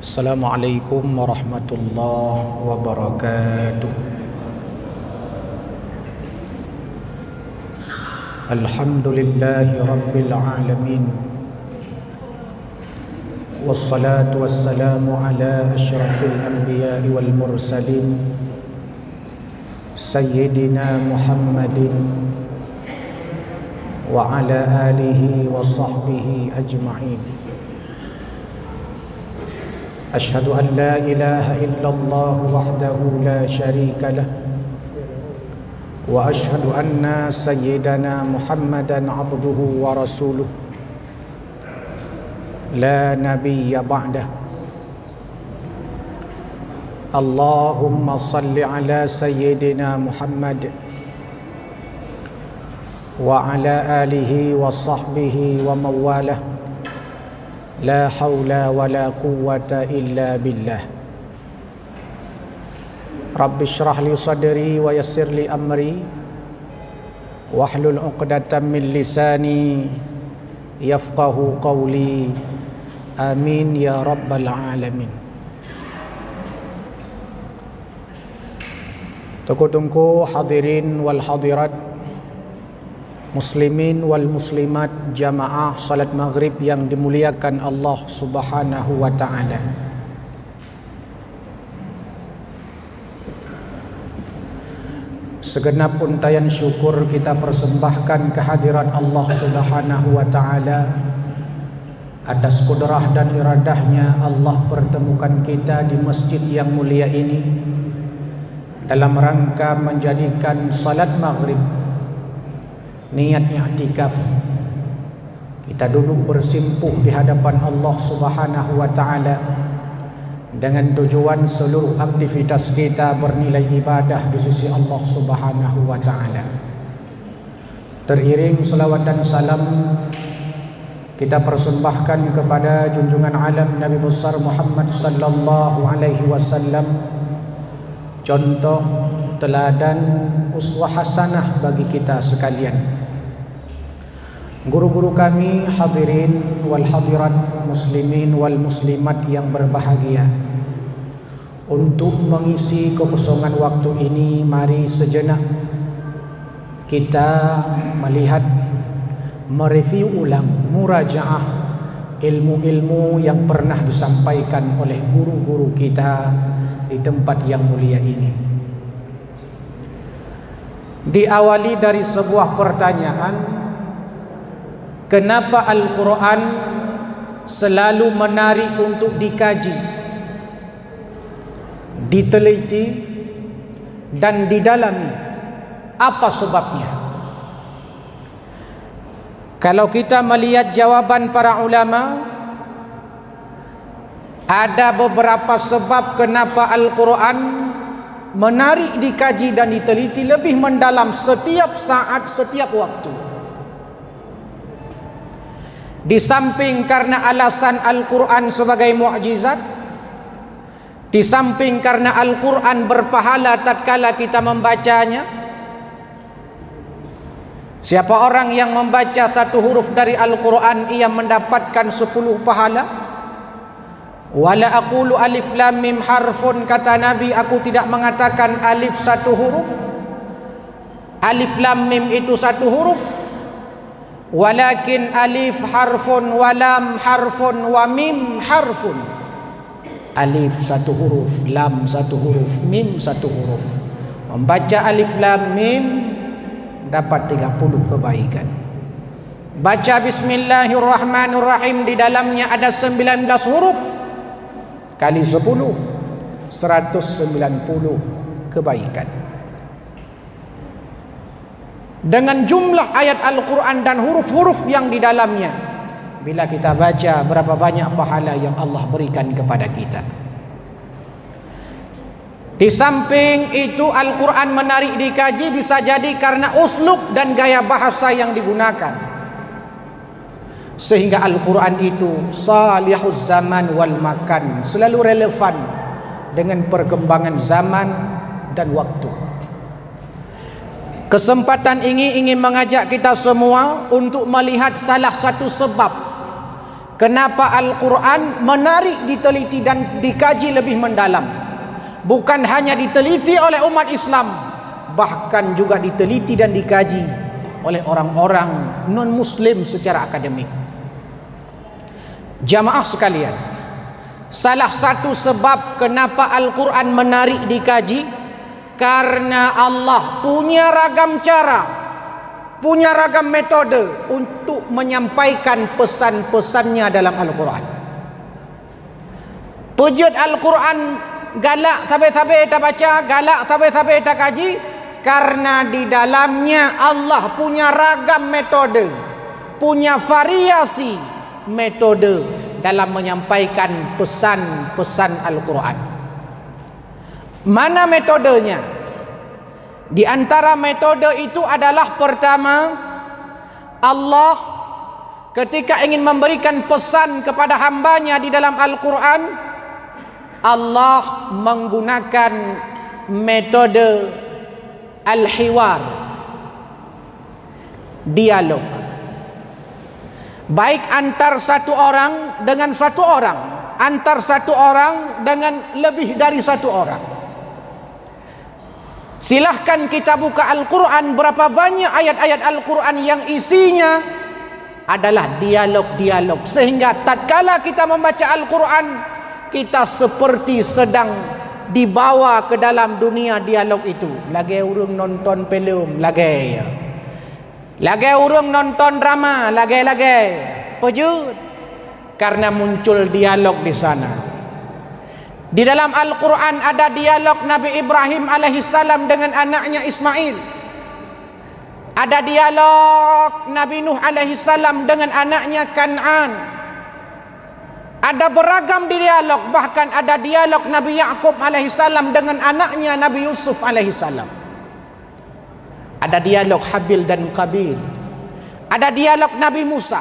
السلام عليكم ورحمة الله وبركاته الحمد لله رب العالمين والصلاة والسلام على أشرف الأنبياء والمرسلين سيدنا محمد وعلى آله وصحبه أجمعين أشهد أن لا إله إلا الله وحده لا شريك له وأشهد أن سيدنا محمدا عبده ورسوله لا نبي بعده اللهم صل على سيدنا محمد وعلى آله وصحبه ومواله لا حول ولا قوة إلا بالله رب اشرح لي صدري ويسر لي أمري واحلل عقدة من لساني يفقه قولي آمين يا رب العالمين تقول حاضرين والحاضرات muslimin wal muslimat jamaah salat maghrib yang dimuliakan Allah Subhanahu wa taala. Segenap untayan syukur kita persembahkan kehadiran Allah Subhanahu wa taala atas kudrah dan iradahnya Allah pertemukan kita di masjid yang mulia ini dalam rangka menjadikan salat maghrib niatnya itikaf kita duduk bersimpuh di hadapan Allah Subhanahu wa taala dengan tujuan seluruh aktivitas kita bernilai ibadah di sisi Allah Subhanahu wa taala teriring selawat dan salam kita persembahkan kepada junjungan alam Nabi besar Muhammad sallallahu alaihi wasallam contoh teladan uswah hasanah bagi kita sekalian guru-guru kami hadirin wal hadirat muslimin wal muslimat yang berbahagia untuk mengisi kekosongan waktu ini mari sejenak kita melihat mereview ulang murajaah ilmu-ilmu yang pernah disampaikan oleh guru-guru kita di tempat yang mulia ini diawali dari sebuah pertanyaan kenapa Al-Quran selalu menarik untuk dikaji diteliti dan didalami apa sebabnya kalau kita melihat jawaban para ulama ada beberapa sebab kenapa Al-Quran menarik dikaji dan diteliti lebih mendalam setiap saat setiap waktu di samping karena alasan Al-Quran sebagai mukjizat, di samping karena Al-Quran berpahala tatkala kita membacanya, siapa orang yang membaca satu huruf dari Al-Quran ia mendapatkan sepuluh pahala. Wala aqulu alif lam mim harfun kata Nabi aku tidak mengatakan alif satu huruf. Alif lam mim itu satu huruf. Walakin alif harfun walam harfun wa mim harfun. Alif satu huruf, lam satu huruf, mim satu huruf. Membaca alif lam mim dapat 30 kebaikan. Baca bismillahirrahmanirrahim di dalamnya ada 19 huruf. Kali 10 190 kebaikan dengan jumlah ayat Al-Quran dan huruf-huruf yang di dalamnya bila kita baca berapa banyak pahala yang Allah berikan kepada kita di samping itu Al-Quran menarik dikaji bisa jadi karena uslub dan gaya bahasa yang digunakan sehingga Al-Quran itu salihuz zaman wal makan selalu relevan dengan perkembangan zaman dan waktu. Kesempatan ini ingin mengajak kita semua untuk melihat salah satu sebab kenapa Al-Quran menarik diteliti dan dikaji lebih mendalam. Bukan hanya diteliti oleh umat Islam, bahkan juga diteliti dan dikaji oleh orang-orang non-muslim secara akademik. Jamaah sekalian, salah satu sebab kenapa Al-Quran menarik dikaji adalah Karena Allah punya ragam cara Punya ragam metode Untuk menyampaikan pesan-pesannya dalam Al-Quran Pujud Al-Quran galak sabit sampai tak baca Galak sabit sampai tak kaji Karena di dalamnya Allah punya ragam metode Punya variasi metode Dalam menyampaikan pesan-pesan Al-Quran mana metodenya? Di antara metode itu adalah pertama Allah ketika ingin memberikan pesan kepada hambanya di dalam Al-Quran Allah menggunakan metode Al-Hiwar Dialog Baik antar satu orang dengan satu orang Antar satu orang dengan lebih dari satu orang Silahkan kita buka Al-Quran Berapa banyak ayat-ayat Al-Quran yang isinya Adalah dialog-dialog Sehingga tak kala kita membaca Al-Quran Kita seperti sedang dibawa ke dalam dunia dialog itu Lagi orang nonton film Lagi Lagi orang nonton drama Lagi-lagi Pujud Karena muncul dialog di sana di dalam Al-Quran ada dialog Nabi Ibrahim alaihissalam dengan anaknya Ismail. Ada dialog Nabi Nuh alaihissalam dengan anaknya Kan'an. Ada beragam dialog bahkan ada dialog Nabi Yakub alaihissalam dengan anaknya Nabi Yusuf alaihissalam. Ada dialog Habil dan Qabil. Ada dialog Nabi Musa.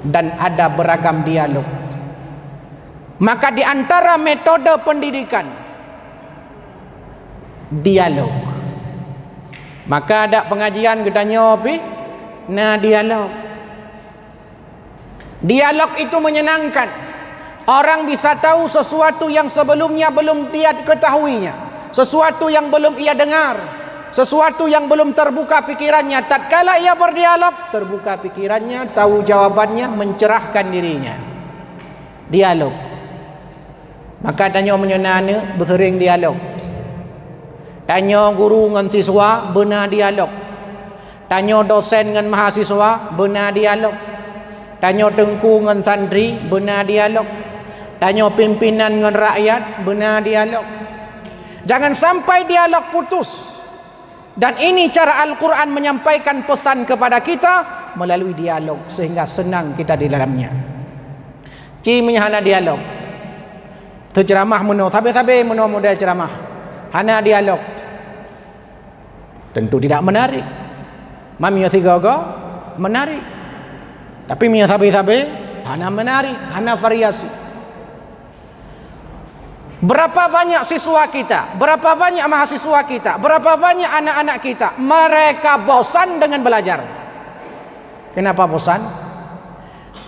Dan ada beragam dialog Maka di antara metode pendidikan dialog. Maka ada pengajian kita tanya na dialog. Dialog itu menyenangkan. Orang bisa tahu sesuatu yang sebelumnya belum dia ketahuinya. Sesuatu yang belum ia dengar. Sesuatu yang belum terbuka pikirannya. Tatkala ia berdialog, terbuka pikirannya, tahu jawabannya, mencerahkan dirinya. Dialog. Maka tanya menyenana bersering dialog. Tanya guru dengan siswa benar dialog. Tanya dosen dengan mahasiswa benar dialog. Tanya tengku dengan santri benar dialog. Tanya pimpinan dengan rakyat benar dialog. Jangan sampai dialog putus. Dan ini cara Al-Quran menyampaikan pesan kepada kita melalui dialog sehingga senang kita di dalamnya. Cimnya hana dialog tu ceramah muno sabe-sabe muno model ceramah hana dialog tentu tidak menarik si sigogo menarik tapi mio sabe-sabe hana menarik hana variasi Berapa banyak siswa kita? Berapa banyak mahasiswa kita? Berapa banyak anak-anak kita? Mereka bosan dengan belajar. Kenapa bosan?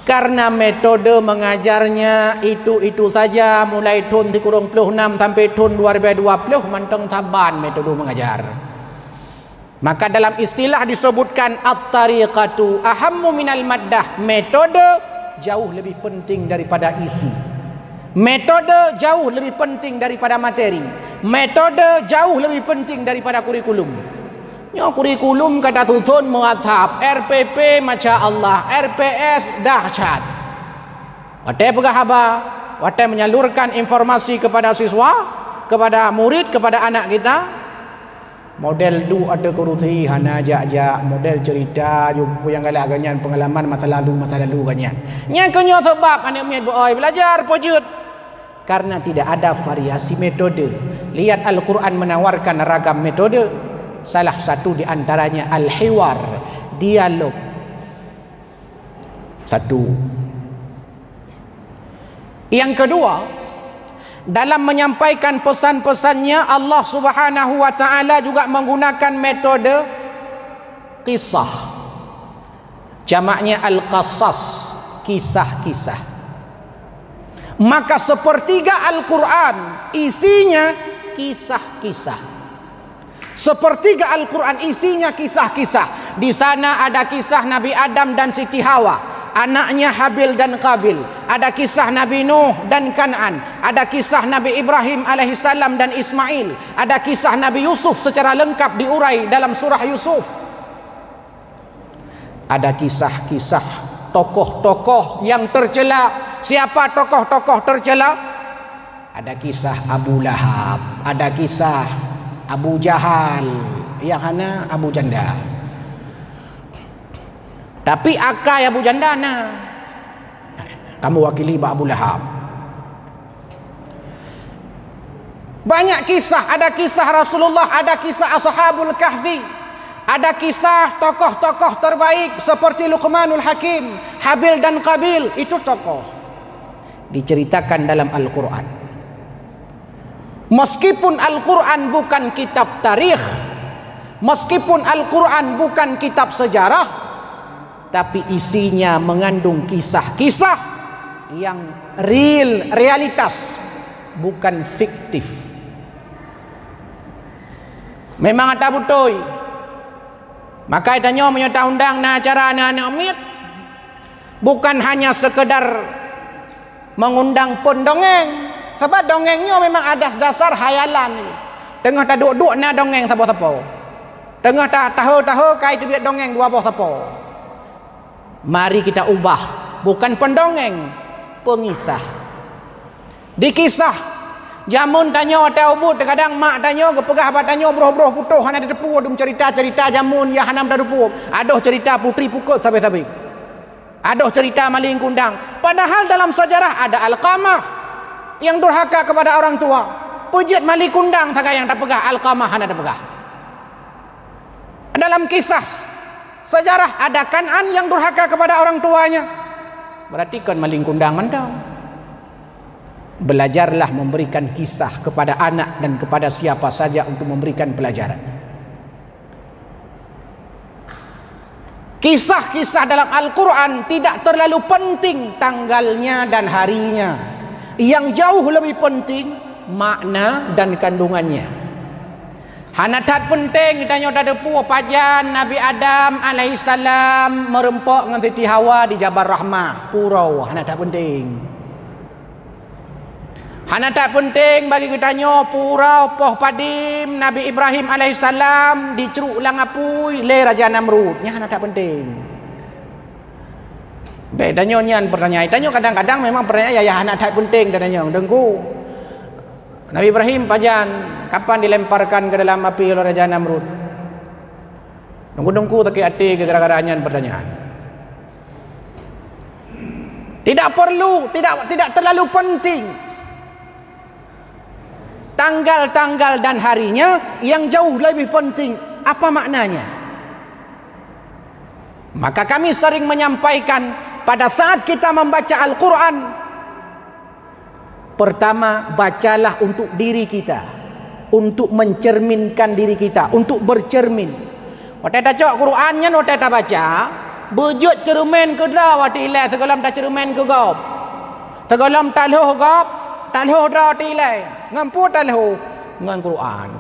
karena metode mengajarnya itu-itu saja mulai tahun 36 sampai tahun 2020 manteng taban metode mengajar maka dalam istilah disebutkan at-tariqatu ahammu minal maddah metode jauh lebih penting daripada isi metode jauh lebih penting daripada materi metode jauh lebih penting daripada kurikulum Nyo kurikulum kata susun muatsap, RPP macam Allah, RPS dahsyat. Wate pegahaba, wate menyalurkan informasi kepada siswa, kepada murid, kepada anak kita. Model tu ada kuruti hana jak model cerita jumpa yang galak ganyan pengalaman masa lalu masa lalu ganyan. Nya kenyo sebab anak mian boy belajar pojut. Karena tidak ada variasi metode. Lihat Al-Quran menawarkan ragam metode salah satu di antaranya al-hiwar dialog satu yang kedua dalam menyampaikan pesan-pesannya Allah Subhanahu wa taala juga menggunakan metode kisah jamaknya al-qasas kisah-kisah maka sepertiga Al-Quran isinya kisah-kisah Sepertiga Al-Quran isinya kisah-kisah. Di sana ada kisah Nabi Adam dan Siti Hawa. Anaknya Habil dan Qabil. Ada kisah Nabi Nuh dan Kanan. Ada kisah Nabi Ibrahim AS dan Ismail. Ada kisah Nabi Yusuf secara lengkap diurai dalam surah Yusuf. Ada kisah-kisah tokoh-tokoh yang tercela. Siapa tokoh-tokoh tercela? Ada kisah Abu Lahab. Ada kisah Abu Jahal yang hana Abu Janda tapi akai Abu Janda na kamu wakili Pak Abu Lahab banyak kisah ada kisah Rasulullah ada kisah Ashabul Kahfi ada kisah tokoh-tokoh terbaik seperti Luqmanul Hakim Habil dan Qabil itu tokoh diceritakan dalam Al-Quran Meskipun Al-Quran bukan kitab tarikh Meskipun Al-Quran bukan kitab sejarah Tapi isinya mengandung kisah-kisah Yang real, realitas Bukan fiktif Memang ada betul Maka kita nyom yang undang na acara anak-anak umit Bukan hanya sekedar Mengundang pondongeng sebab dongengnya memang ada dasar hayalan ni tengah tak duduk-duduk nak dongeng siapa-siapa tengah tak tahu-tahu kait tu dia dongeng dua buah siapa mari kita ubah bukan pendongeng pengisah dikisah jamun tanya atau ubud kadang mak tanya ke pegah tanya beroh-beroh putuh hana ditepu dia cerita-cerita jamun ya hana ditepu aduh cerita putri pukul sampai-sampai aduh cerita maling kundang padahal dalam sejarah ada al-qamah yang durhaka kepada orang tua pujit malik kundang tak yang tak pegah alqamah ada pegah dalam kisah sejarah ada kanan yang durhaka kepada orang tuanya berarti kan maling kundang anda belajarlah memberikan kisah kepada anak dan kepada siapa saja untuk memberikan pelajaran kisah-kisah dalam Al-Quran tidak terlalu penting tanggalnya dan harinya yang jauh lebih penting makna dan kandungannya. Hanatat penting tanya dah ada puak pajan Nabi Adam alaihi salam merempok dengan Siti Hawa di Jabar Rahmah. Pura hanatat penting. Hanatat penting bagi kita tanya pura poh padim Nabi Ibrahim alaihissalam salam diceruk langapui le raja Namrud. Ini hanatat penting. Baik, tanya nian pertanyaan. Tanya kadang-kadang memang pertanyaan ayah anak tak penting dan tanya. Dengku. Nabi Ibrahim pajan kapan dilemparkan ke dalam api oleh Raja Namrud? Dengku-dengku tak hati ke gara-gara nian pertanyaan. Tidak perlu, tidak tidak terlalu penting tanggal-tanggal dan harinya yang jauh lebih penting apa maknanya maka kami sering menyampaikan pada saat kita membaca Al-Quran pertama bacalah untuk diri kita untuk mencerminkan diri kita untuk bercermin Wateh ta al Qurannya wateh ta baca bujut cermin ke dah wateh ilai segalam ta cermin ke gap segalam taluh gap taluh dah wateh ilai ngampu taluh ngan al Quran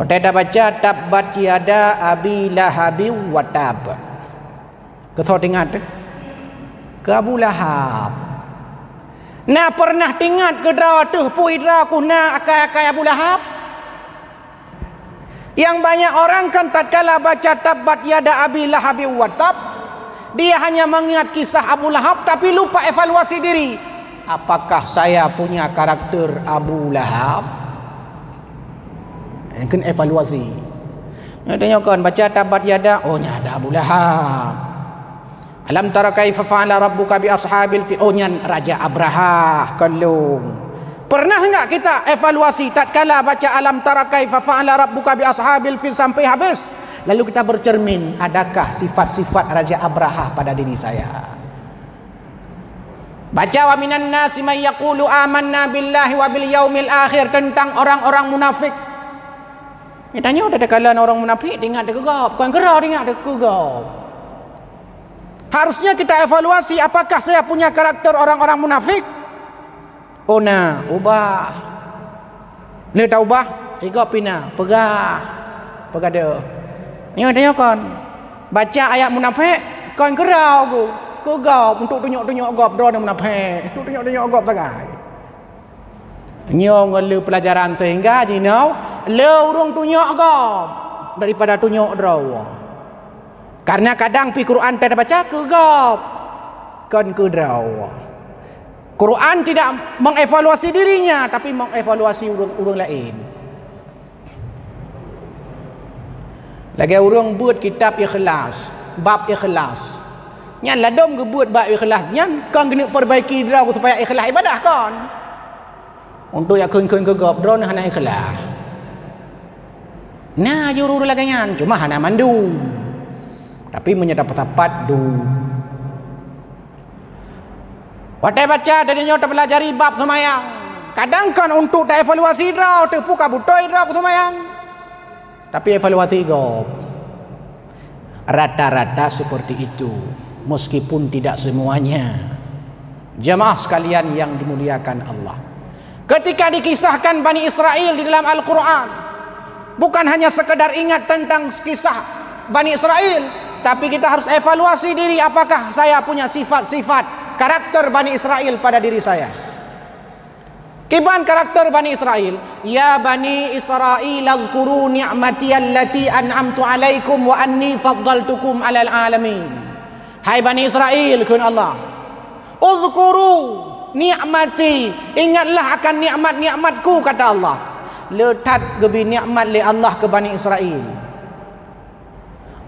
Wateh ta baca tabat ciada abi lahabi watab. Kau tahu tingat ke? Abu Lahab. Nak pernah tingat ke dah tu pun idra aku nak akai-akai Abu Lahab? Yang banyak orang kan tak tatkala baca tabat yada abi lahabi watab. Dia hanya mengingat kisah Abu Lahab tapi lupa evaluasi diri. Apakah saya punya karakter Abu Lahab? Yang eh, kena evaluasi. Nak tanya kan baca tabat yada? Oh nyada Abu Lahab. Alam tara kaifa fa'ala rabbuka bi ashabil fi'unyan oh, raja Abrahah kalum. Pernah enggak kita evaluasi tatkala baca alam tara kaifa fa'ala rabbuka bi ashabil fil sampai habis? Lalu kita bercermin, adakah sifat-sifat raja Abrahah pada diri saya? Baca wa minan nasi may yaqulu amanna billahi wa bil yaumil akhir tentang orang-orang munafik. Ini tanya udah dekalan orang munafik dengar dekugap, kau yang gerak tinggal dekugap. Harusnya kita evaluasi apakah saya punya karakter orang-orang munafik? Oh na, ubah. Ni tahu ubah? Tiga pina, pegah. Pegah dia. Ni tanya kon. Baca ayat munafik, kon gerau aku. Kau gaup untuk tunjuk-tunjuk gaup dia munafik. Untuk tunjuk-tunjuk gaup tagai. Ni orang lu pelajaran sehingga jinau, lu urung tunjuk gaup daripada tunjuk drawa. Karena kadang pi Quran pada baca kegap kan kedawa. Quran tidak mengevaluasi dirinya tapi mengevaluasi urung-urung lain. Lagi urung buat kitab ikhlas, bab ikhlas. Nyan ladom ke buat bab ikhlas nyan kan kena perbaiki dirau supaya ikhlas ibadah kan. Untuk yang kun-kun kegap drone hanya ikhlas. Nah, juru-juru lagi nyan cuma hanya mandu. Tapi punya dapat-dapat du. Watai baca dari nyota pelajari bab semayang. Kadang kan untuk tak evaluasi dah, tak buka buta dah ke semayang. Tapi evaluasi gop. Rata-rata seperti itu. Meskipun tidak semuanya. Jemaah sekalian yang dimuliakan Allah. Ketika dikisahkan Bani Israel di dalam Al-Quran. Bukan hanya sekedar ingat tentang kisah Bani Israel. Tapi kita harus evaluasi diri apakah saya punya sifat-sifat karakter Bani Israel pada diri saya. Kiban karakter Bani Israel. Ya Bani Israel, azkuru ni'mati allati an'amtu alaikum wa anni faddaltukum alal alamin. Hai Bani Israel, kuin Allah. Uzkuru ni'mati. Ingatlah akan ni'mat-ni'matku, kata Allah. Letak gebi ni'mat li Allah ke Bani Israel. Israel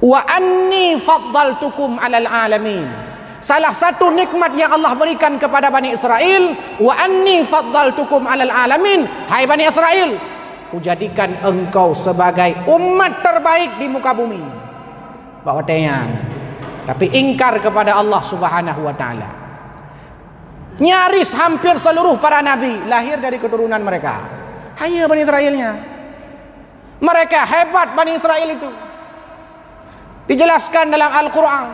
wa anni faddaltukum alal alamin salah satu nikmat yang Allah berikan kepada Bani Israel wa anni faddaltukum alal alamin hai Bani Israel ku jadikan engkau sebagai umat terbaik di muka bumi bawa tayang tapi ingkar kepada Allah subhanahu wa ta'ala nyaris hampir seluruh para nabi lahir dari keturunan mereka hanya Bani Israelnya mereka hebat Bani Israel itu Dijelaskan dalam Al-Quran.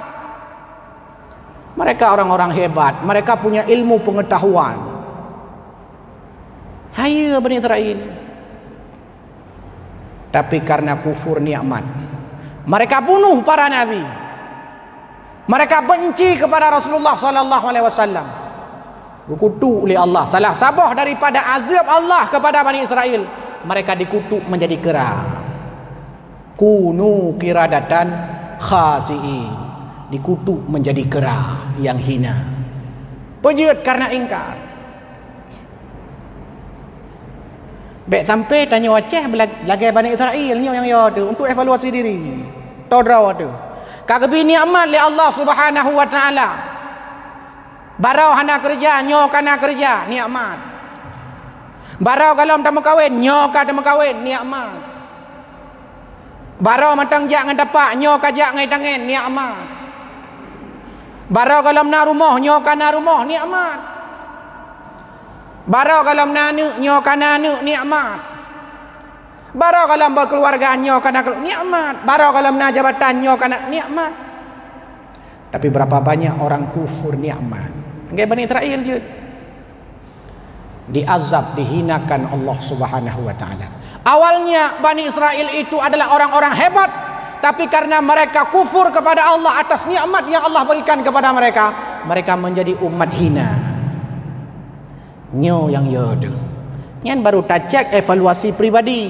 Mereka orang-orang hebat. Mereka punya ilmu pengetahuan. Haya Bani Israel. Tapi karena kufur nikmat. Mereka bunuh para nabi. Mereka benci kepada Rasulullah sallallahu alaihi wasallam. Dikutuk oleh Allah. Salah sabah daripada azab Allah kepada Bani Israel. Mereka dikutuk menjadi kera. Kunu kiradatan. datan khasi'in dikutuk menjadi kera yang hina pejut karena ingkar Baik sampai tanya Aceh lagi Bani Israel ni yang ya tu untuk evaluasi diri. Todra tu. Kak bi ni'mat le Allah Subhanahu wa taala. Barau hana kerja, nyo kana kerja, ni ni'mat. Barau kalau mentamu kawin, nyo ka mentamu kawin, ni'mat. Barau matang jak dengan tapak, nyo kajak dengan tangan, ni amat. Barau kalau mena rumah, nyo kana rumah, ni amat. Barau kalau mena nu nyo kana nu ni amat. Barau kalau keluarga nyo kana keluarga, ni amat. Barau kalau mena jabatan, nyo kana, ni amat. Tapi berapa banyak orang kufur ni amat. Enggak bani Israel je. Diazab, dihinakan Allah subhanahu wa ta'ala. Awalnya Bani Israel itu adalah orang-orang hebat tapi karena mereka kufur kepada Allah atas nikmat yang Allah berikan kepada mereka, mereka menjadi umat hina. Nyo yang yode. Yang baru tak cek evaluasi pribadi.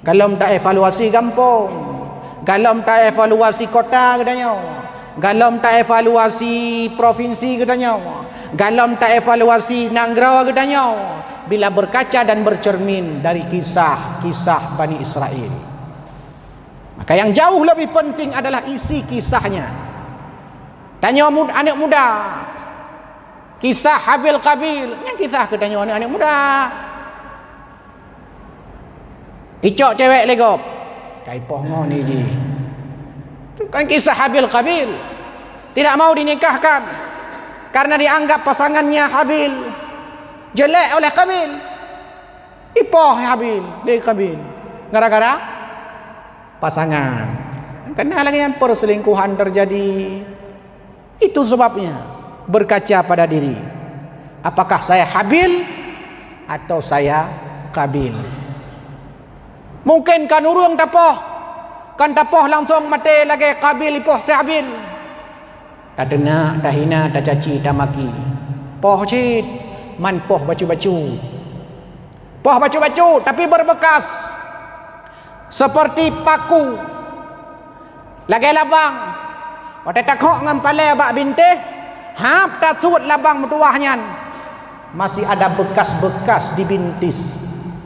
Galom tak evaluasi kampung. Galom tak evaluasi kota katanya. Galom tak evaluasi provinsi katanya. Galom tak evaluasi nanggrawa katanya bila berkaca dan bercermin dari kisah-kisah Bani Israel. Maka yang jauh lebih penting adalah isi kisahnya. Tanya muda, anak muda. Kisah Habil Kabil, Yang kisah ke tanya anak, muda. Icok cewek legop. Kaipoh ngoh ni ji. Itu kan kisah Habil Kabil Tidak mau dinikahkan. Karena dianggap pasangannya Habil. Habil jelek oleh kabil ipoh ya habil dari kabil gara-gara pasangan kena lagi yang perselingkuhan terjadi itu sebabnya berkaca pada diri apakah saya habil atau saya kabil mungkin kan urung tapoh kan tapoh langsung mati lagi kabil ipoh saya habil tak dengar, tak hina, tak caci, tak maki. Pohcit, man poh bacu-bacu poh bacu-bacu tapi berbekas seperti paku lagi labang Wata takok dengan pala abak binti Hap tasut labang mutuahnya Masih ada bekas-bekas di bintis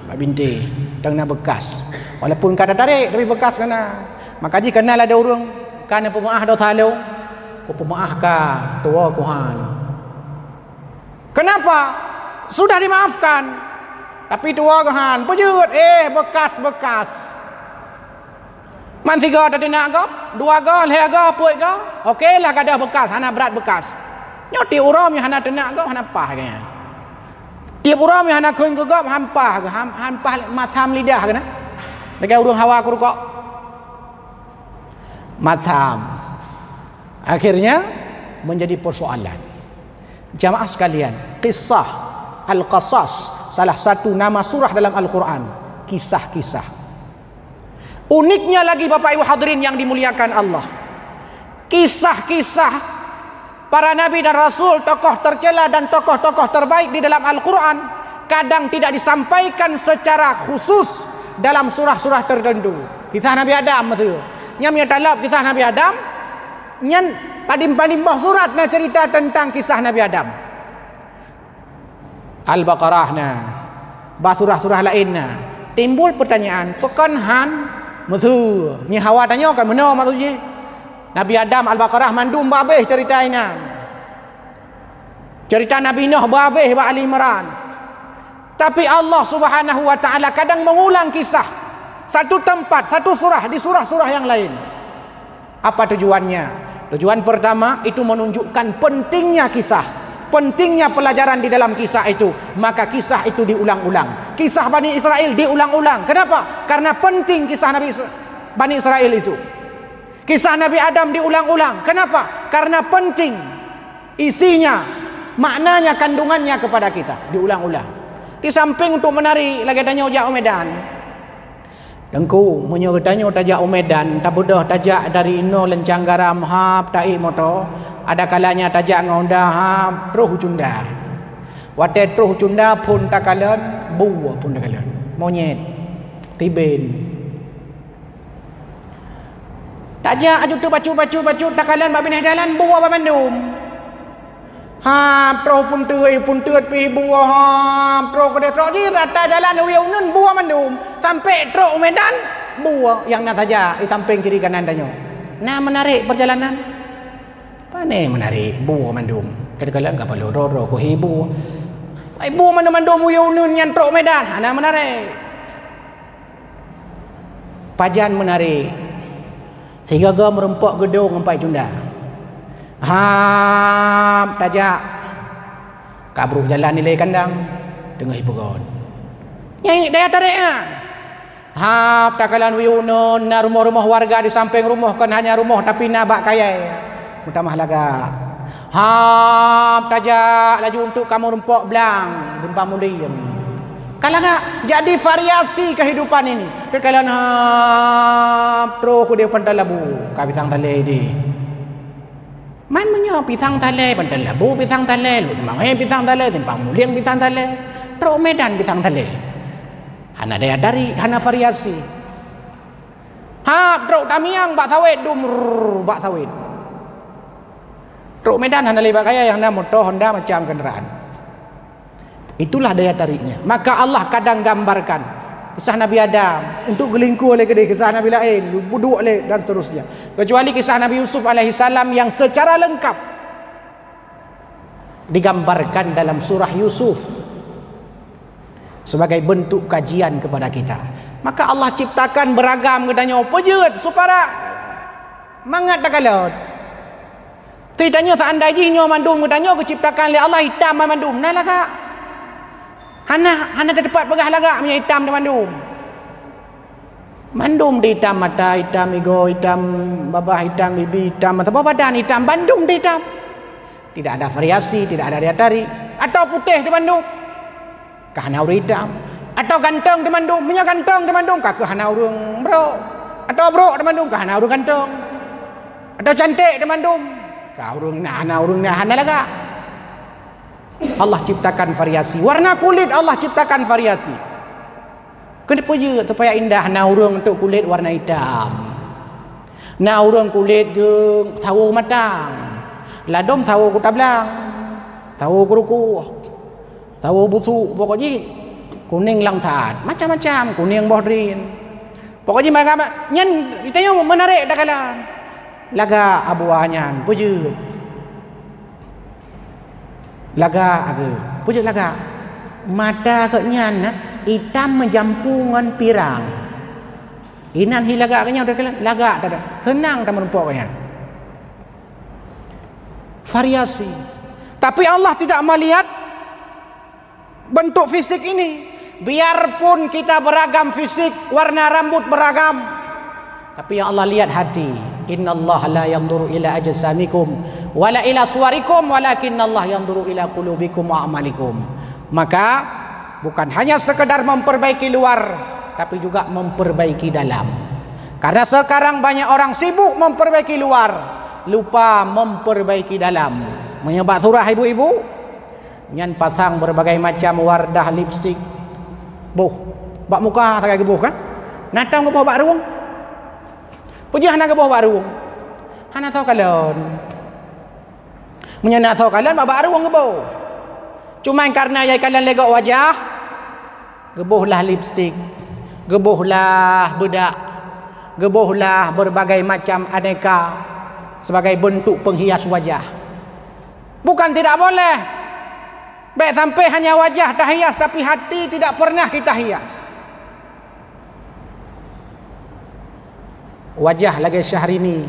Abak binti Tengah bekas Walaupun kata tarik tapi bekas kena Maka jika kenal ada orang Kana pemaah dah talung Kau pemaah ke tua kuhan Kenapa? Sudah dimaafkan. Tapi dua kehan, pujut. Eh, bekas, bekas. Man tiga tadi nak kau? Dua kau, leh kau, puik kau? Okey lah, bekas. Hana berat bekas. Nyoti uram yang hana tenak kau, hana pah kaya. Tiap uram yang hana kuin kau, hampah. Hampah matam lidah kena. Dekat urung hawa kuru kau. Matam. Akhirnya, menjadi persoalan jamaah sekalian kisah Al-Qasas salah satu nama surah dalam Al-Quran kisah-kisah uniknya lagi Bapak Ibu hadirin yang dimuliakan Allah kisah-kisah para nabi dan rasul tokoh tercela dan tokoh-tokoh terbaik di dalam Al-Quran kadang tidak disampaikan secara khusus dalam surah-surah tertentu kisah Nabi Adam itu yang menyatakan kisah Nabi Adam nyen padim-padimbah surat na cerita tentang kisah Nabi Adam. Al-Baqarah na. Ba surah-surah lain na. Timbul pertanyaan, pekan han mutu. Ni hawa tanya kan mano maksudnya? Nabi Adam Al-Baqarah mandum babeh cerita ini. Cerita Nabi Nuh babeh ba Ali Imran. Tapi Allah Subhanahu wa taala kadang mengulang kisah satu tempat, satu surah di surah-surah yang lain. Apa tujuannya? Tujuan pertama itu menunjukkan pentingnya kisah pentingnya pelajaran di dalam kisah itu maka kisah itu diulang-ulang kisah Bani Israel diulang-ulang kenapa? karena penting kisah Nabi Bani Israel itu kisah Nabi Adam diulang-ulang kenapa? karena penting isinya maknanya kandungannya kepada kita diulang-ulang di samping untuk menari lagi tanya Ujah Umedan Dengku munyo tanyo tajak umedan tabudah tajak dari ino lencang garam ha tai moto ada kalanya tajak ngonda ha truh cunda. Wate truh cunda pun takalen buwa pun takalen. Monyet tiben. Tajak aju tu bacu bacu bacu takalen babi jalan buwa babandum. Hab tro pun pun tuat pi buah tro kada tro di rata jalan ni buah mandum sampai tro medan buah yang nak saja di samping kiri kanan tanyo. Nah menarik perjalanan. Pane menarik buah mandum. Kada kala enggak perlu roro ko hebu. Ai buah mana mandum wiu yang tro medan. Ana menarik. Pajan menarik. Tiga ga merempak gedung empat cundang. Ham tajak. Kabruh jalan ni kandang tengah hiburan. Nyai daya tarik ah. Ham takalan wiuno na rumah-rumah warga di samping rumah kan hanya rumah tapi nak bak kaya. Utamah laga. Ham tajak laju untuk kamu rempok belang, gempa mulia. Kalau tak jadi variasi kehidupan ini. Kekalan ha pro ku depan talabu labu. Kabitang tali ini. Main pisang tale, bandar labu pisang tale, lu semang pisang tale, simpang muliang pisang tale, teruk medan pisang tale. Hana daya dari, hana variasi. Ha, teruk tamiang, bak sawit, dumrrr, bak sawit. Teruk medan, hana lebak yang hana motor, honda, macam kenderaan. Itulah daya tariknya. Maka Allah kadang gambarkan, kisah Nabi Adam untuk gelingku oleh kedai kisah Nabi lain duduk oleh dan seterusnya kecuali kisah Nabi Yusuf alaihi salam yang secara lengkap digambarkan dalam surah Yusuf sebagai bentuk kajian kepada kita maka Allah ciptakan beragam kedanya apa je supaya mangat tak kalah tidaknya tak anda je nyo mandum kedanya keciptakan oleh Allah hitam mandum nalah kak Hana hana ada tempat pegah larak punya hitam di Bandung. Bandung di hitam mata, hitam ego, hitam baba hitam bibi, hitam mata dan hitam Bandung di hitam. Tidak ada variasi, tidak ada dia tari atau putih di Bandung. Kahana urang hitam atau ganteng di Bandung, punya ganteng di Bandung, kakak hana urang bro. Atau bro di Bandung, kahana urang ganteng. Atau cantik di Bandung. Kau urang nah, hana urang nah, hana lagak. Allah ciptakan variasi warna kulit Allah ciptakan variasi kenapa je supaya indah nak urung untuk kulit warna hitam nak urung kulit ke tahu matang ladom tahu kota belang tahu kuruku tahu busuk pokoknya kuning langsat macam-macam kuning bodrin pokoknya macam-macam Yang ditanya menarik dah kala laga abuahnya pujuh lagak ke pujuk lagak mata ke nyan nah ha? itam menjampungan pirang inan hilagak kenya udah kelak lagak tak ada senang tak merempuk kenya variasi tapi Allah tidak melihat bentuk fisik ini biarpun kita beragam fisik warna rambut beragam tapi yang Allah lihat hati inna Allah la yanduru ila ajasamikum, wala ila suwarikum walakin Allah yanduru ila qulubikum wa amalikum maka bukan hanya sekedar memperbaiki luar tapi juga memperbaiki dalam karena sekarang banyak orang sibuk memperbaiki luar lupa memperbaiki dalam menyebab surah ibu-ibu nyan pasang berbagai macam wardah lipstik buh bak muka tak kagibuh kan natang ke bak ruang Puji hana ke bawah baru. Hana tahu kalon. Menyenak tahu kalon, bapak baru orang kebo. Cuma karena yang kalian legok wajah, gebohlah lipstik, gebohlah bedak, gebohlah berbagai macam aneka sebagai bentuk penghias wajah. Bukan tidak boleh. Baik sampai hanya wajah dah hias tapi hati tidak pernah kita hias. wajah lagi syahr ini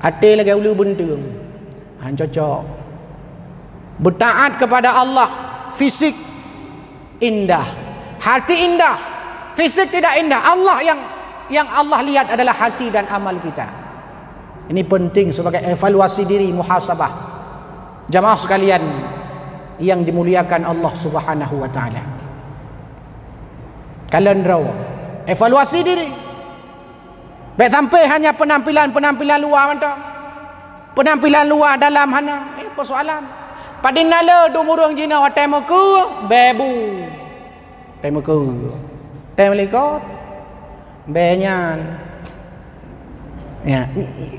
atil lagi ulu bendung han cocok bertaat kepada Allah fisik indah hati indah fisik tidak indah Allah yang yang Allah lihat adalah hati dan amal kita ini penting sebagai evaluasi diri muhasabah Jemaah sekalian yang dimuliakan Allah Subhanahu wa taala kalendar evaluasi diri Baik sampai hanya penampilan-penampilan luar mata. Penampilan luar dalam hana. Ini eh, persoalan. Padinala dumurung jina oh, temuku bebu. Temuku. Temlikot. Benyan. Ya.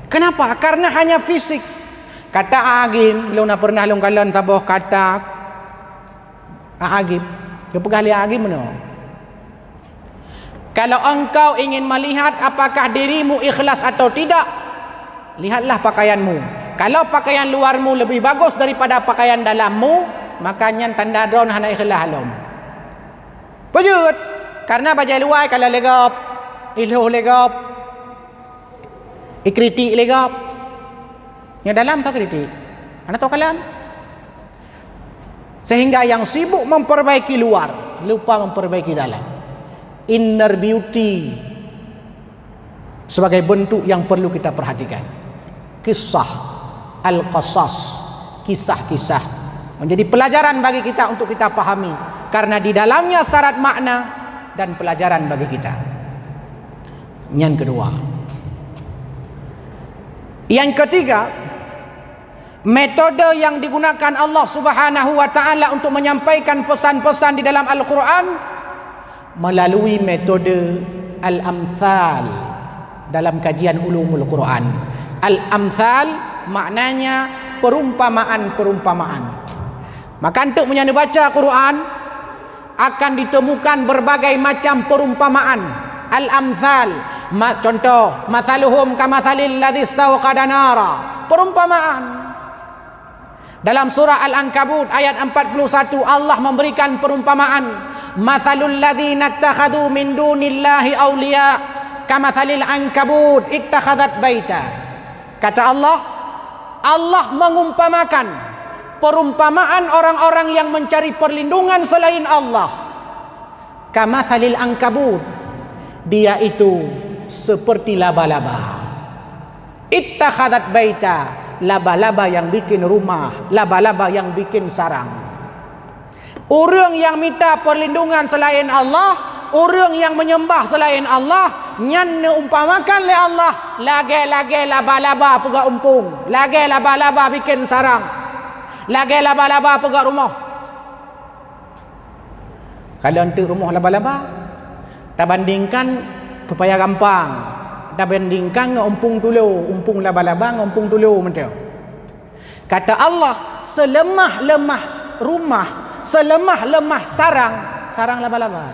Kenapa? Karena hanya fisik. Kata Agim, belum nak pernah lung kalan sabah kata Agim. Dia pegali Agim mana? No? Kalau engkau ingin melihat apakah dirimu ikhlas atau tidak, lihatlah pakaianmu. Kalau pakaian luarmu lebih bagus daripada pakaian dalammu, makanya tanda drone hana ikhlas alam. Wujud. Karena baju luar kalau legap, ilu legap, ikriti legap. Yang dalam tak kritik. Anak tahu kalian? Sehingga yang sibuk memperbaiki luar, lupa memperbaiki dalam inner beauty sebagai bentuk yang perlu kita perhatikan kisah al-qasas kisah-kisah menjadi pelajaran bagi kita untuk kita pahami karena di dalamnya syarat makna dan pelajaran bagi kita yang kedua yang ketiga metode yang digunakan Allah Subhanahu wa taala untuk menyampaikan pesan-pesan di dalam Al-Qur'an melalui metode al-amsal dalam kajian ulumul Quran. Al-amsal maknanya perumpamaan-perumpamaan. Maka untuk menyanyi baca Quran akan ditemukan berbagai macam perumpamaan. Al-amsal Ma, contoh masaluhum kama salil ladzi stawqada nara perumpamaan dalam surah al-ankabut ayat 41 Allah memberikan perumpamaan مثل الذين اتخذوا من دون الله أولياء كمثل العنكبوت اتخذت بيتا kata Allah Allah mengumpamakan perumpamaan orang-orang yang mencari perlindungan selain Allah kamathalil angkabut dia itu seperti laba-laba ittakhadat baita laba-laba yang bikin rumah laba-laba yang bikin sarang Orang yang minta perlindungan selain Allah, orang yang menyembah selain Allah, nyanna umpamakan oleh Allah, lagi-lagi laba-laba pegak umpung, lagi laba-laba bikin sarang, lagi laba-laba pegak rumah. Kalau nanti rumah laba-laba, tak bandingkan supaya gampang. Tak bandingkan dengan umpung tulu, umpung laba-laba, umpung tulu Kata Allah, selemah-lemah rumah selemah-lemah sarang sarang laba-laba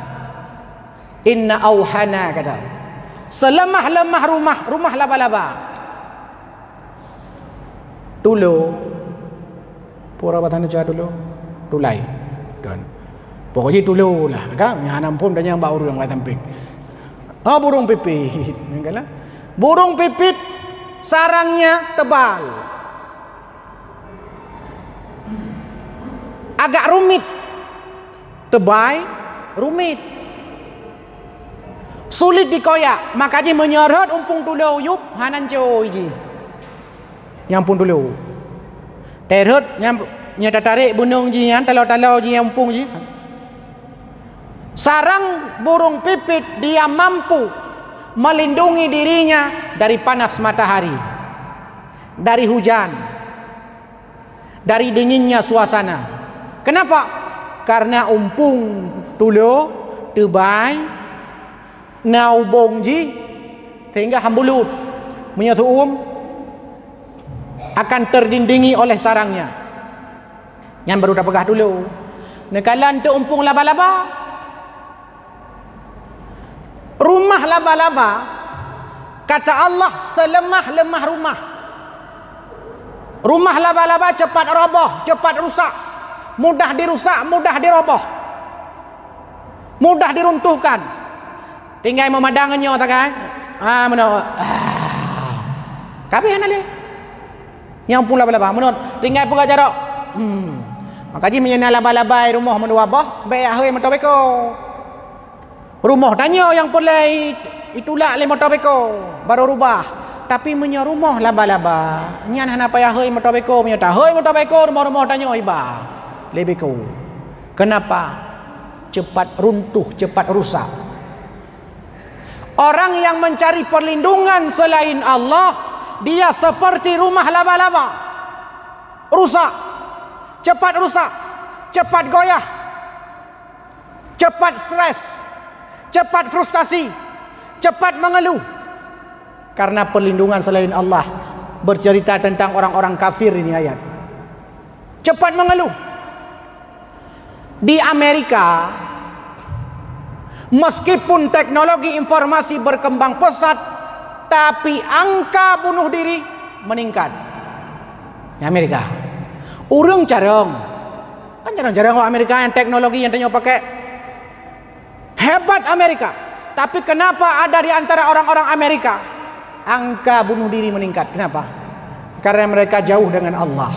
inna auhana kata selemah-lemah rumah rumah laba-laba dulu pura batana jua dulu tulai kan pokoknya dulu lah kan yang anak pun dan yang baru yang kata ha, pipit oh burung pipit kan? burung pipit sarangnya tebal agak rumit tebai rumit sulit dikoyak makanya menyerot umpung tulu yup hanan jo yang pun tulu terhut yang nya tarik bunung ji yang talau talau ji yang umpung ji sarang burung pipit dia mampu melindungi dirinya dari panas matahari dari hujan dari dinginnya suasana Kenapa? Karena umpung tulu tebai nau bong ji sehingga hambulu menyatu um akan terdindingi oleh sarangnya. Yang baru dah pegah dulu. Nekalan tu umpung laba-laba. Rumah laba-laba kata Allah selemah-lemah rumah. Rumah laba-laba cepat roboh, cepat rusak mudah dirusak, mudah diroboh, mudah diruntuhkan. Tinggal memadangnya, katakan. Kan? Ah, mana? Ah. Kami yang nali. Yang pula pula bahan. Menurut, tinggal pun kajarok. Hmm. Maka jim yang nalabai-labai rumah mana wabah, bayar hari mata beko. Rumah tanya yang pula itulah lima mata beko. Baru rubah. Tapi punya rumah laba-laba. Ini anak-anak payah hari mata beko. Punya tak hari beko, rumah-rumah tanya ibah lebih kau kenapa cepat runtuh cepat rusak orang yang mencari perlindungan selain Allah dia seperti rumah laba-laba rusak cepat rusak cepat goyah cepat stres cepat frustasi cepat mengeluh karena perlindungan selain Allah bercerita tentang orang-orang kafir ini ayat cepat mengeluh Di Amerika meskipun teknologi informasi berkembang pesat tapi angka bunuh diri meningkat. Di Amerika. Urung jarang. Kan jarang-jarang Amerika yang teknologi yang tanya pakai hebat Amerika. Tapi kenapa ada di antara orang-orang Amerika angka bunuh diri meningkat? Kenapa? Karena mereka jauh dengan Allah.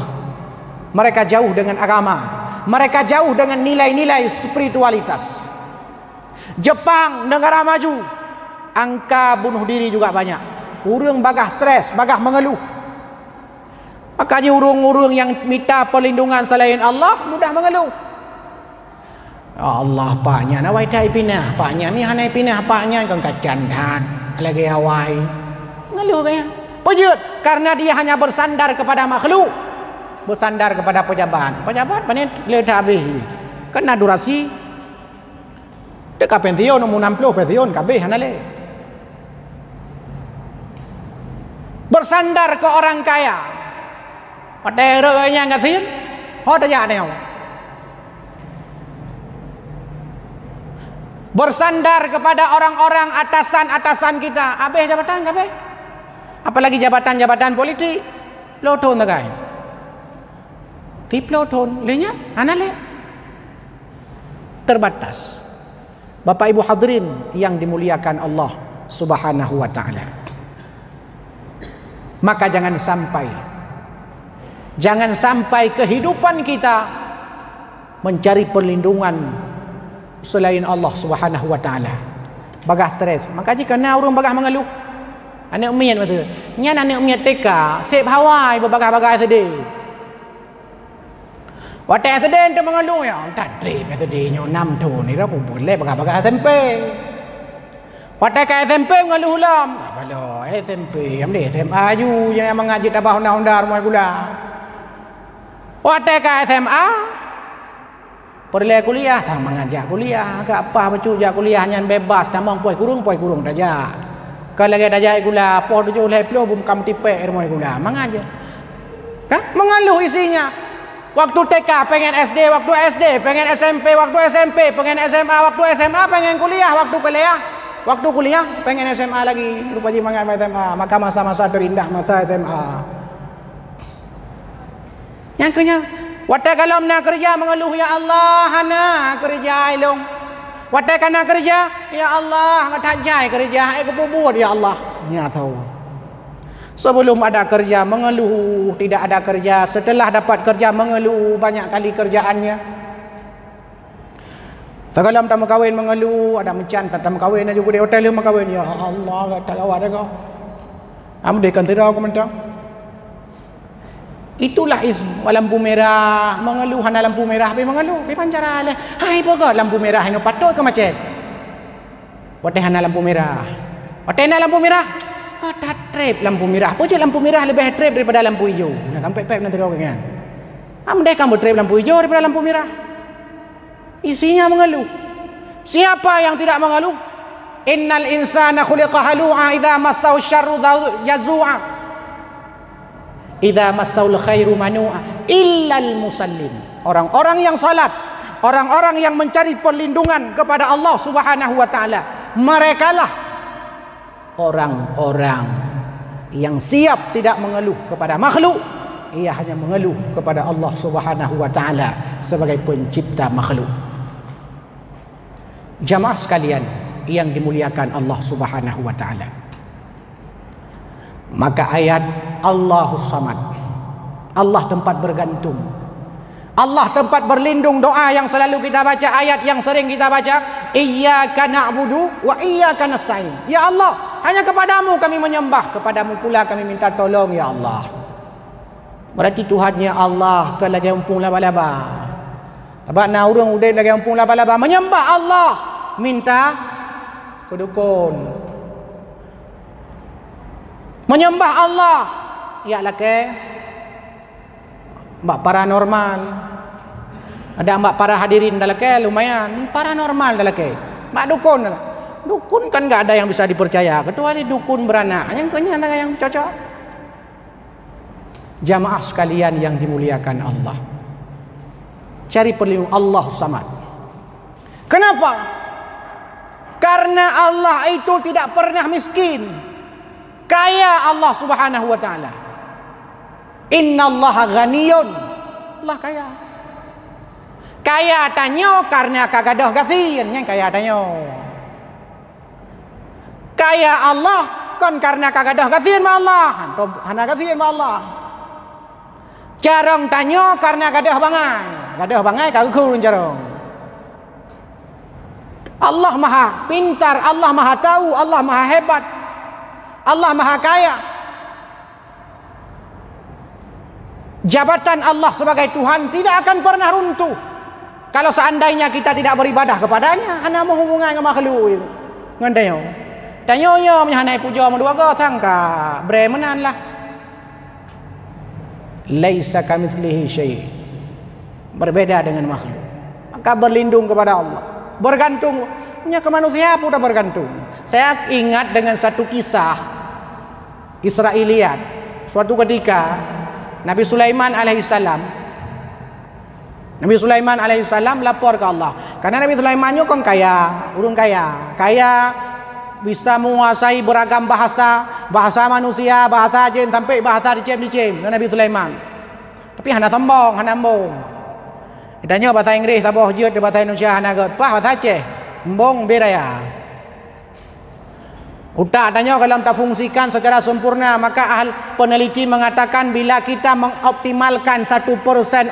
Mereka jauh dengan agama mereka jauh dengan nilai-nilai spiritualitas Jepang negara maju angka bunuh diri juga banyak urung bagah stres bagah mengeluh makanya urung-urung yang minta perlindungan selain Allah mudah mengeluh Ya Allah paknya nak waita ipinah paknya ni hanai ipinah paknya kan kacan dan lagi awai ngeluh kan pujut karena dia hanya bersandar kepada makhluk bersandar kepada pejabat. Pejabat mana boleh dah habis. Kena durasi. Dekat pensiun, umur 60, pensiun, habis. Hanale. Bersandar ke orang kaya. Pada rakyatnya yang kasihan, Hot aja neo. Bersandar kepada orang-orang atasan-atasan kita. Habis jabatan, habis. Apalagi jabatan-jabatan politik. lo Lotong dengan. Tiplotun, lihnya, mana lih? Terbatas. Bapak Ibu hadirin yang dimuliakan Allah Subhanahu wa taala. Maka jangan sampai jangan sampai kehidupan kita mencari perlindungan selain Allah Subhanahu wa taala. Bagah stres. Maka jika ana urung bagah mengeluh. Anak umian betul. Nyana anak umian teka, sep hawai berbagai-bagai sedih. ว่าแต่สเสด็จจะมางานดูอย่างตัดตรีไปสเสด็จอยู่นำทูนี่เราคุ้มเลยประกาศประกาศเซมเป้ว่าแต่แกเซมเป้งานดูหุ่นล้อมไปเลยเซมเป้ยังได้เซมอายุยังมางานจิตอาบ้าหน้าหงดารมวยกุลาว่าแต่แกเซมอาปริเลกุลียาทางมางานยากุลียากับป้ามาชูยากุลียาหันเบบบาสนำมองปล่อยกุรุงปล่อยกุรุงตาจ้าก็เลยได้ใจกุลาพอดูเลยเปลี่ยวบุ๋มคำติเป้รมวยกุลามางานเยอะก็มางานลูกอิสิญา Waktu TK pengen SD, waktu SD pengen SMP, waktu SMP pengen SMA, waktu SMA pengen kuliah, waktu kuliah waktu kuliah pengen SMA lagi. Lupa jadi mangan SMA, maka masa-masa terindah masa SMA. Yang kenya, wata kalau nak kerja mengeluh ya Allah, hana kerja ilung. Wata kena kerja, ya Allah, ngatajai kerja, aku eh, bubur ya Allah. Ya tahu. Sebelum ada kerja mengeluh, tidak ada kerja. Setelah dapat kerja mengeluh banyak kali kerjaannya. Tak kalau pertama kahwin mengeluh, ada mencan pertama kahwin aja di hotel lima kahwin. Ya Allah, tak kau ada kau. Amu ah, dekat tidak aku minta. Itulah is lampu merah mengeluh hana lampu merah be mengeluh be pancara lah, Hai lah. ah, pokok lampu merah ini patut ke macam? Potehana lampu merah. Potehana lampu merah siapa tak trip lampu merah? Apa je lampu merah lebih trip daripada lampu hijau? Ya, kan pep-pep nanti kau kan. Am deh kamu trip lampu hijau daripada lampu merah. Isinya mengeluh. Siapa yang tidak mengeluh? Innal insana khuliqa halu'a idza massahu syarru yazu'a. Idza massahu khairu manu'a illal musallim. Orang-orang yang salat, orang-orang yang mencari perlindungan kepada Allah Subhanahu wa taala, merekalah orang-orang yang siap tidak mengeluh kepada makhluk ia hanya mengeluh kepada Allah Subhanahu wa taala sebagai pencipta makhluk Jemaah sekalian yang dimuliakan Allah Subhanahu wa taala maka ayat Allahus Samad Allah tempat bergantung Allah tempat berlindung doa yang selalu kita baca ayat yang sering kita baca iyyaka na'budu wa iyyaka nasta'in ya Allah hanya kepadamu kami menyembah Kepadamu pula kami minta tolong Ya Allah Berarti Tuhannya Allah ke lagi laba-laba Tak nak urung udin lagi umpung laba-laba Menyembah Allah Minta Kedukun Menyembah Allah Ya laki Mbak paranormal Ada mbak para hadirin dah laki Lumayan Paranormal dah laki Mbak dukun dah dukun kan enggak ada yang bisa dipercaya Ketua kecuali dukun beranak yang kenyataan yang cocok jamaah sekalian yang dimuliakan Allah cari perlindungan Allah Sama. kenapa karena Allah itu tidak pernah miskin kaya Allah subhanahu wa ta'ala inna Allah ghaniyun Allah kaya kaya tanya karena kagadoh kasihan yang kaya tanya kaya Allah kon karena kagak dah kasihan sama Allah hana kasihan sama Allah carong tanyo karena kagak dah bangai kagak dah bangai kagak kurun carong Allah maha pintar Allah maha tahu Allah maha hebat Allah maha kaya jabatan Allah sebagai Tuhan tidak akan pernah runtuh kalau seandainya kita tidak beribadah kepadanya anda mau hubungan dengan makhluk ngandainya tanyonyo menyanai puja meduaga sangka bre menanlah laisa kamitslihi syai berbeda dengan makhluk maka berlindung kepada Allah bergantung nya ke manusia pun dah bergantung saya ingat dengan satu kisah Israeliat suatu ketika Nabi Sulaiman alaihissalam Nabi Sulaiman alaihissalam lapor ke Allah karena Nabi Sulaiman nyo kaya urung kaya kaya bisa menguasai beragam bahasa bahasa manusia bahasa jin sampai bahasa dicem dicem Nabi Sulaiman tapi hana sombong hana mbong ditanya bahasa Inggeris apa jeut di bahasa Indonesia hana ke apa bahasa Aceh mbong beda ya Uta tanya kalau kita fungsikan secara sempurna maka ahli peneliti mengatakan bila kita mengoptimalkan 1%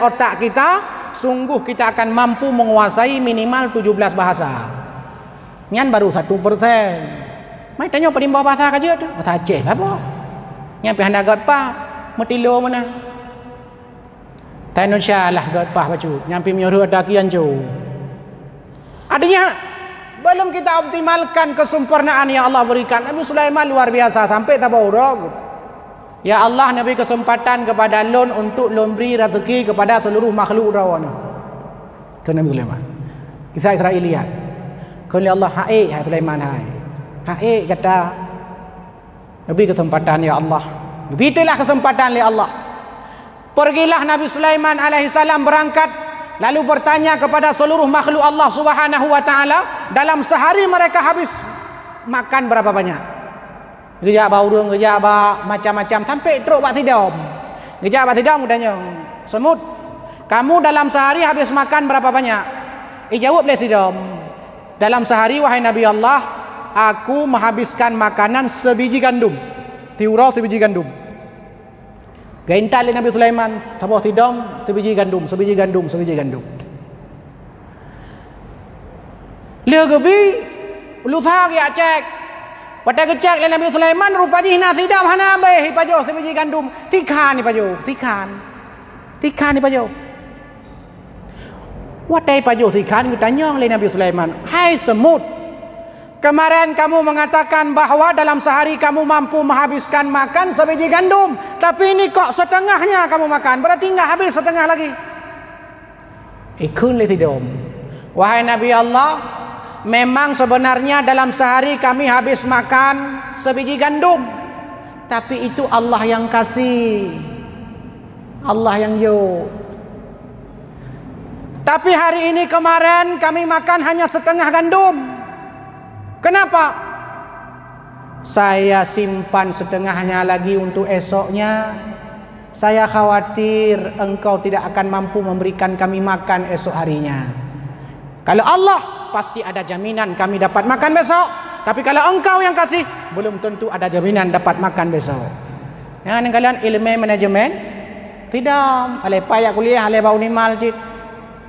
otak kita sungguh kita akan mampu menguasai minimal 17 bahasa. Nian baru satu persen. Mai tanya pada imbah bahasa kerja tu. Bahasa oh, Aceh lah apa. Yang pihak dagat apa? Metilo mana? Tanya nusya lah dagat apa macam tu. Yang pihak menyuruh ada kian tu. Adanya belum kita optimalkan kesempurnaan yang Allah berikan. Nabi Sulaiman luar biasa sampai tak bawa Ya Allah, Nabi kesempatan kepada lon untuk lon beri rezeki kepada seluruh makhluk rawan. Itu Nabi Sulaiman. Kisah Israel lihat kun Allah hae hai Sulaiman hai hae kata Nabi kesempatan ya Allah Begitulah kesempatan li ya Allah Pergilah Nabi Sulaiman alaihi berangkat lalu bertanya kepada seluruh makhluk Allah Subhanahu wa taala dalam sehari mereka habis makan berapa banyak Kerja bau dong, gejak macam-macam sampai teruk bak tidom. Gejak bak tidom mudanya semut. Kamu dalam sehari habis makan berapa banyak? Ijawab eh, jawab le sidom. Dalam sehari wahai Nabi Allah, aku menghabiskan makanan sebiji gandum. Tiura sebiji gandum. Gainta oleh Nabi Sulaiman, tabah tidom sebiji gandum, sebiji gandum, sebiji gandum. Lia gebi, lu sah ya cek. Pada kecek oleh Nabi Sulaiman, rupanya hina tidom hana be, hipajo sebiji gandum. Tikan ni pajo, tikan, tikan ni pajo. What day pajuh si kan Nabi Sulaiman Hai semut Kemarin kamu mengatakan bahawa dalam sehari kamu mampu menghabiskan makan sebiji gandum Tapi ini kok setengahnya kamu makan Berarti tidak habis setengah lagi Ikun lethi dom Wahai Nabi Allah Memang sebenarnya dalam sehari kami habis makan sebiji gandum Tapi itu Allah yang kasih Allah yang yuk tapi hari ini kemarin kami makan hanya setengah gandum. Kenapa? Saya simpan setengahnya lagi untuk esoknya. Saya khawatir engkau tidak akan mampu memberikan kami makan esok harinya. Kalau Allah pasti ada jaminan kami dapat makan besok. Tapi kalau engkau yang kasih, belum tentu ada jaminan dapat makan besok. Yang kalian ilmu manajemen? Tidak. Alepaya kuliah, alepaya unimal, cik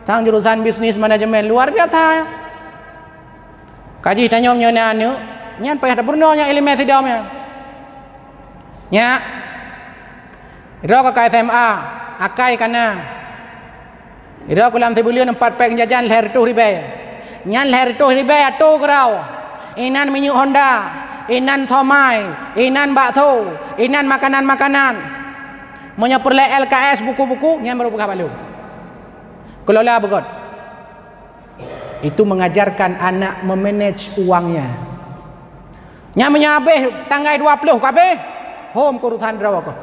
tang jurusan bisnis manajemen luar biasa kaji tanya om nyonya anu nyan payah purno nya ilmu sidom ya. nya nya roka kai SMA akai kana Ira kulam sebulian empat pek jajan leher tuh ribe. Nyan leher tuh ribe atau kerau. Inan minyak Honda, inan somai, inan bakso, inan makanan makanan. Menyapur le LKS buku-buku, nyan baru buka balik. Kelola apa kot? Itu mengajarkan anak memanage uangnya. Nyamanya habis tanggai 20 ke habis? Home kurus handra wako.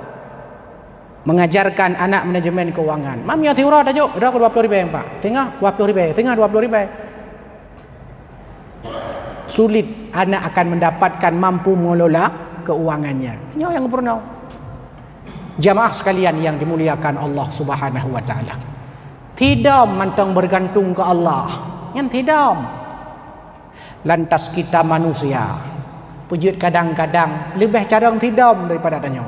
Mengajarkan anak manajemen keuangan. Mami yang tiura dah jok. Dah aku 20 ribu yang pak. Tengah 20 ribu. Tengah 20 ribu. Sulit anak akan mendapatkan mampu mengelola keuangannya. Ini yang pernah. Jamaah sekalian yang dimuliakan Allah subhanahu wa ta'ala. Tidak mantang bergantung ke Allah. Yang tidak. Lantas kita manusia. Pujud kadang-kadang lebih cadang tidak daripada tanya.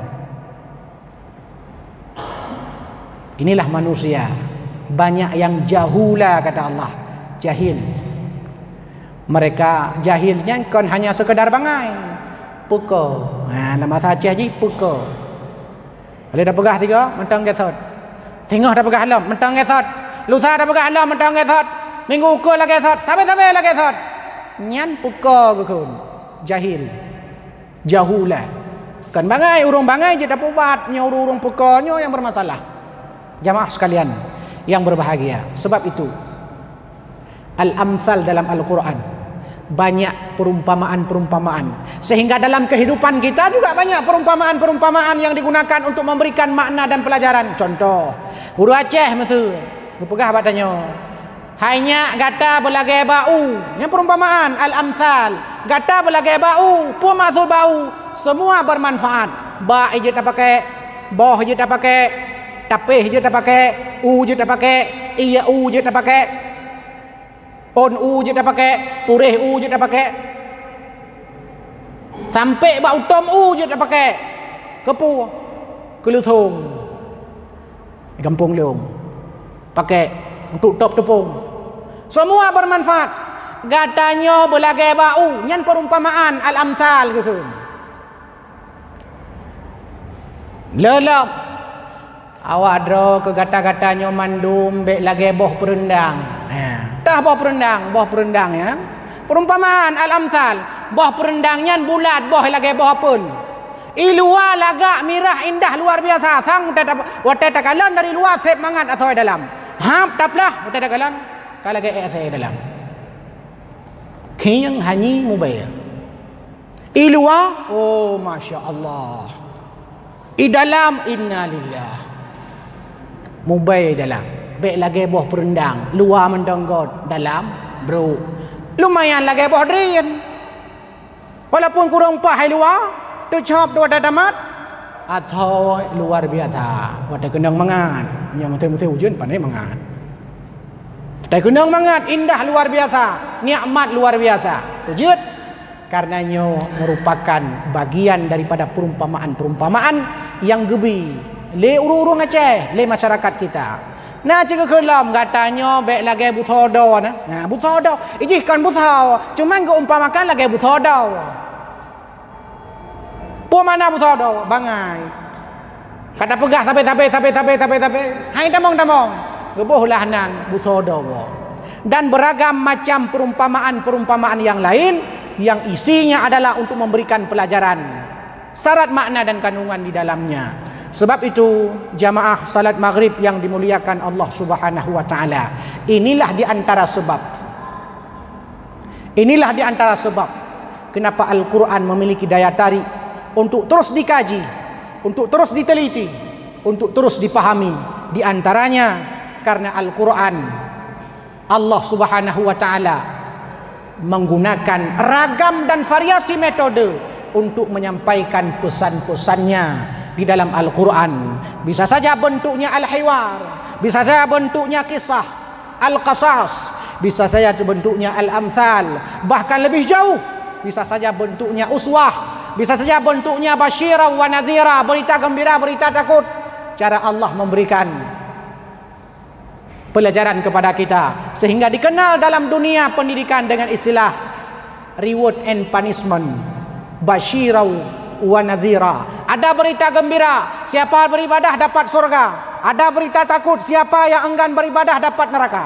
Inilah manusia. Banyak yang jahula kata Allah. Jahil. Mereka jahilnya kan hanya sekedar bangai. Pukul. Ha, nama sahaja haji, pukul. Ada dah pegah tiga, mantang kesot singa dah pegang halam mentang esot lusa dah pegang halam mentang esot minggu uko lagi esot sampai sampai lagi esot nyan puko gukun jahil jahula kan bangai urung bangai je dapat ubat nya urung pekonyo yang bermasalah jamaah sekalian yang berbahagia sebab itu al amsal dalam al quran banyak perumpamaan-perumpamaan sehingga dalam kehidupan kita juga banyak perumpamaan-perumpamaan yang digunakan untuk memberikan makna dan pelajaran contoh huru Aceh mesti kepegah badannya hanya gata belagai bau yang perumpamaan al-amsal gata belagai bau pun masuk bau semua bermanfaat ba je tak pakai boh je tak pakai tapih je tak pakai u je tak pakai iya u je tak pakai pon u je dah pakai turih u je dah pakai sampai buat utom u je dah pakai kepu kelutung kampung leong pakai untuk top tepung semua bermanfaat katanya belagai bau nyan perumpamaan al-amsal gitu lelap awak draw ke gata-gatanya mandum bek lagi boh perendang Tah buah perendang, buah perendang ya. Perumpamaan al-amsal, buah perendangnya bulat, buah lagi buah pun. Ilua laga mirah indah luar biasa. Sang utai tak utai tak dari luar sep mangat asoi dalam. Hap taplah wata tak kalan kalau ke eh, asoi dalam. Kiyang hanyi mubaya. Ilua oh masya Allah. I dalam inna lillah. Mubaya dalam. Baik lagi buah perendang. Luar mendonggot. Dalam. Bro. Lumayan lagi buah drain. Walaupun kurang pah hai luar. Tu cop tu ada tamat. Atau luar biasa. Wadah gendang mangan. Yang mesti-mesti hujan pandai mangan. Tak kena mangat indah luar biasa, nikmat luar biasa. karena karenanya merupakan bagian daripada perumpamaan-perumpamaan yang gebi le uru-uru ngaceh le masyarakat kita. Nah, cik ke lom katanya bek lagi buta do nah. Nah, buta do. Iji kan buta. Cuma ke umpamakan lagi buta do. Pu mana buta do bangai. Kata pegah sampai sampai sampai sampai sampai sampai. Hai tamong tamong. Gebuh lah nan buta do. Dan beragam macam perumpamaan-perumpamaan yang lain yang isinya adalah untuk memberikan pelajaran syarat makna dan kandungan di dalamnya. Sebab itu jamaah salat maghrib yang dimuliakan Allah Subhanahu wa taala. Inilah di antara sebab. Inilah di antara sebab kenapa Al-Quran memiliki daya tarik untuk terus dikaji, untuk terus diteliti, untuk terus dipahami. Di antaranya karena Al-Quran Allah Subhanahu wa taala menggunakan ragam dan variasi metode untuk menyampaikan pesan-pesannya di dalam Al-Quran bisa saja bentuknya Al-Hiwar bisa saja bentuknya kisah Al-Qasas bisa saja bentuknya Al-Amthal bahkan lebih jauh bisa saja bentuknya Uswah bisa saja bentuknya Bashira wa Nazira berita gembira, berita takut cara Allah memberikan pelajaran kepada kita sehingga dikenal dalam dunia pendidikan dengan istilah reward and punishment Bashira wa nazira. Ada berita gembira, siapa beribadah dapat surga. Ada berita takut, siapa yang enggan beribadah dapat neraka.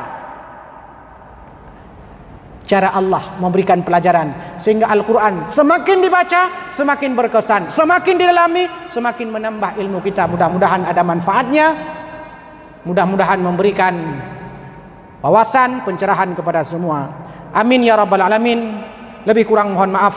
Cara Allah memberikan pelajaran sehingga Al-Quran semakin dibaca, semakin berkesan, semakin didalami, semakin menambah ilmu kita. Mudah-mudahan ada manfaatnya. Mudah-mudahan memberikan wawasan, pencerahan kepada semua. Amin ya rabbal alamin. Lebih kurang mohon maaf.